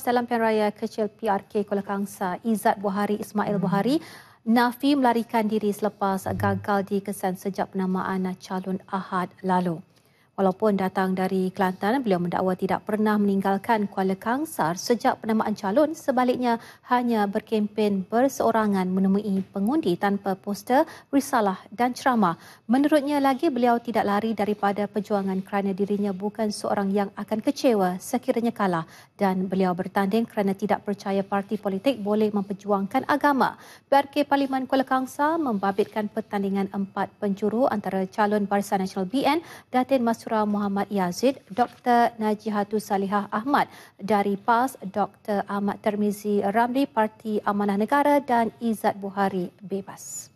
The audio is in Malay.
Salam Pian Raya kecil PRK Kuala Kangsa, Izzat Buhari Ismail hmm. Buhari. Nafi melarikan diri selepas gagal dikesan sejak penamaan calon Ahad lalu. Walaupun datang dari Kelantan, beliau mendakwa tidak pernah meninggalkan Kuala Kangsar sejak penamaan calon. Sebaliknya, hanya berkempen berseorangan menemui pengundi tanpa poster, risalah dan ceramah. Menurutnya lagi, beliau tidak lari daripada perjuangan kerana dirinya bukan seorang yang akan kecewa sekiranya kalah. Dan beliau bertanding kerana tidak percaya parti politik boleh memperjuangkan agama. PRK Parlimen Kuala Kangsar membabitkan pertandingan empat penjuru antara calon Barisan Nasional BN, Datin Mas Safra Muhammad Yazid, Dr. Najihatu Salihah Ahmad dari PAS, Dr. Ahmad Termizi Ramli, Parti Amanah Negara dan Izzat Buhari Bebas.